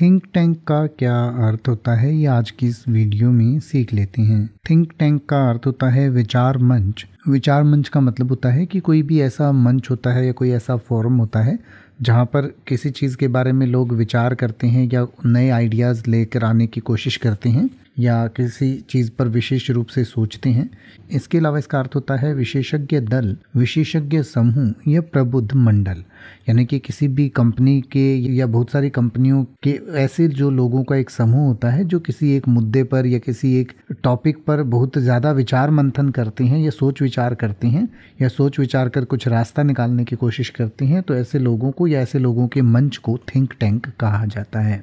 think tank का क्या अर्थ होता है ये आज की इस वीडियो में सीख लेते हैं थिंक टैंक का अर्थ होता है विचार मंच विचार मंच का मतलब होता है कि कोई भी ऐसा मंच होता है या कोई ऐसा फोरम होता है जहाँ पर किसी चीज़ के बारे में लोग विचार करते हैं या नए आइडियाज़ लेकर आने की कोशिश करते हैं या किसी चीज़ पर विशेष रूप से सोचते हैं इसके अलावा इसका अर्थ होता है विशेषज्ञ दल विशेषज्ञ समूह या प्रबुद्ध मंडल यानी कि किसी भी कंपनी के या बहुत सारी कंपनियों के ऐसे जो लोगों का एक समूह होता है जो किसी एक मुद्दे पर या किसी एक टॉपिक पर बहुत ज़्यादा विचार मंथन करते हैं या सोच विचार करते हैं या सोच विचार कर कुछ रास्ता निकालने की कोशिश करते हैं तो ऐसे लोगों को या ऐसे लोगों के मंच को थिंक टैंक कहा जाता है